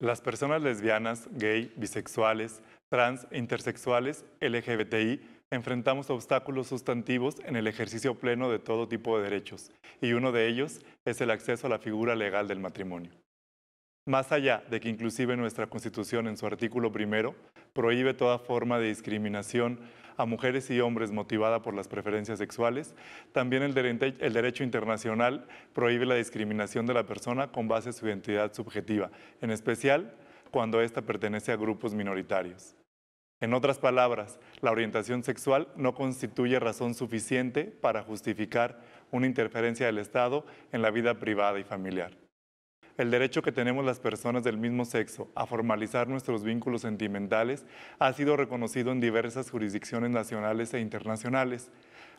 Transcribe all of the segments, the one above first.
Las personas lesbianas, gay, bisexuales, trans, e intersexuales, LGBTI, enfrentamos obstáculos sustantivos en el ejercicio pleno de todo tipo de derechos, y uno de ellos es el acceso a la figura legal del matrimonio. Más allá de que inclusive nuestra Constitución en su artículo primero prohíbe toda forma de discriminación a mujeres y hombres motivada por las preferencias sexuales. También el, derecho internacional prohíbe la discriminación de la persona con base en su identidad subjetiva, en especial cuando ésta pertenece a grupos minoritarios. En otras palabras, la orientación sexual no constituye razón suficiente para justificar una interferencia del Estado en la vida privada y familiar el derecho que tenemos las personas del mismo sexo a formalizar nuestros vínculos sentimentales ha sido reconocido en diversas jurisdicciones nacionales e internacionales.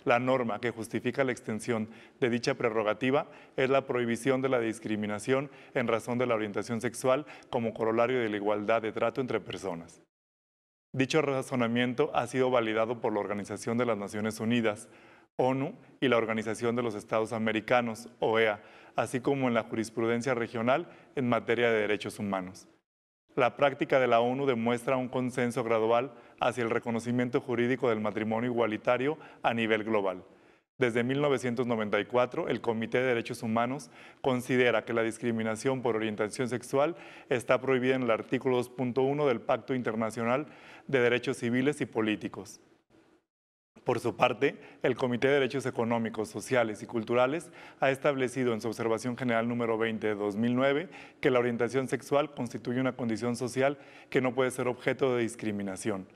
La norma que justifica la extensión de dicha prerrogativa es la prohibición de la discriminación en razón de la orientación sexual como corolario de la igualdad de trato entre personas. Dicho razonamiento ha sido validado por la Organización de las Naciones Unidas, ONU y la Organización de los Estados Americanos, OEA, así como en la jurisprudencia regional en materia de derechos humanos. La práctica de la ONU demuestra un consenso gradual hacia el reconocimiento jurídico del matrimonio igualitario a nivel global. Desde 1994, el Comité de Derechos Humanos considera que la discriminación por orientación sexual está prohibida en el artículo 2.1 del Pacto Internacional de Derechos Civiles y Políticos. Por su parte, el Comité de Derechos Económicos, Sociales y Culturales ha establecido en su observación general número 20 de 2009 que la orientación sexual constituye una condición social que no puede ser objeto de discriminación,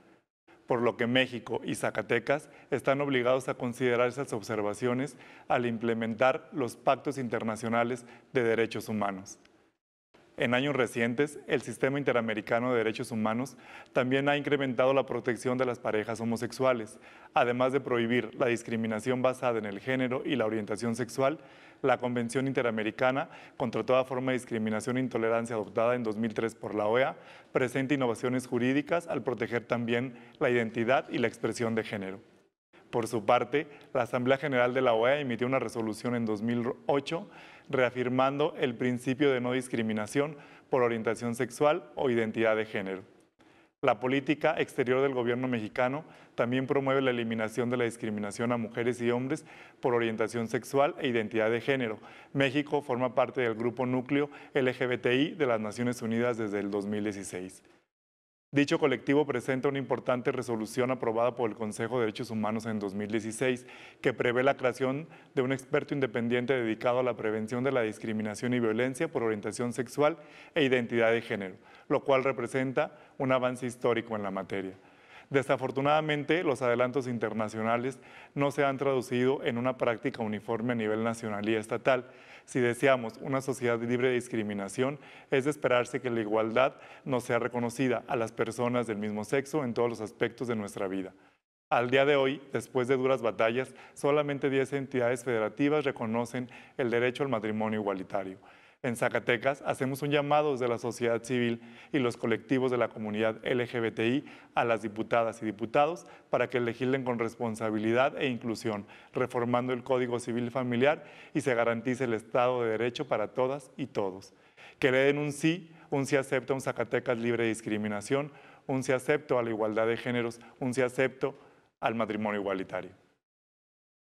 por lo que México y Zacatecas están obligados a considerar esas observaciones al implementar los pactos internacionales de derechos humanos. En años recientes, el Sistema Interamericano de Derechos Humanos también ha incrementado la protección de las parejas homosexuales, además de prohibir la discriminación basada en el género y la orientación sexual. La Convención Interamericana contra toda forma de discriminación e intolerancia adoptada en 2003 por la OEA presenta innovaciones jurídicas al proteger también la identidad y la expresión de género. Por su parte, la Asamblea General de la OEA emitió una resolución en 2008 reafirmando el principio de no discriminación por orientación sexual o identidad de género. La política exterior del gobierno mexicano también promueve la eliminación de la discriminación a mujeres y hombres por orientación sexual e identidad de género. México forma parte del grupo núcleo LGBTI de las Naciones Unidas desde el 2016. Dicho colectivo presenta una importante resolución aprobada por el Consejo de Derechos Humanos en 2016 que prevé la creación de un experto independiente dedicado a la prevención de la discriminación y violencia por orientación sexual e identidad de género, lo cual representa un avance histórico en la materia. Desafortunadamente, los adelantos internacionales no se han traducido en una práctica uniforme a nivel nacional y estatal. Si deseamos una sociedad libre de discriminación, es de esperarse que la igualdad no sea reconocida a las personas del mismo sexo en todos los aspectos de nuestra vida. Al día de hoy, después de duras batallas, solamente 10 entidades federativas reconocen el derecho al matrimonio igualitario. En Zacatecas hacemos un llamado desde la sociedad civil y los colectivos de la comunidad LGBTI a las diputadas y diputados para que legislen con responsabilidad e inclusión, reformando el Código Civil Familiar y se garantice el Estado de Derecho para todas y todos. Que le den un sí, un sí acepto a un Zacatecas libre de discriminación, un sí acepto a la igualdad de géneros, un sí acepto al matrimonio igualitario.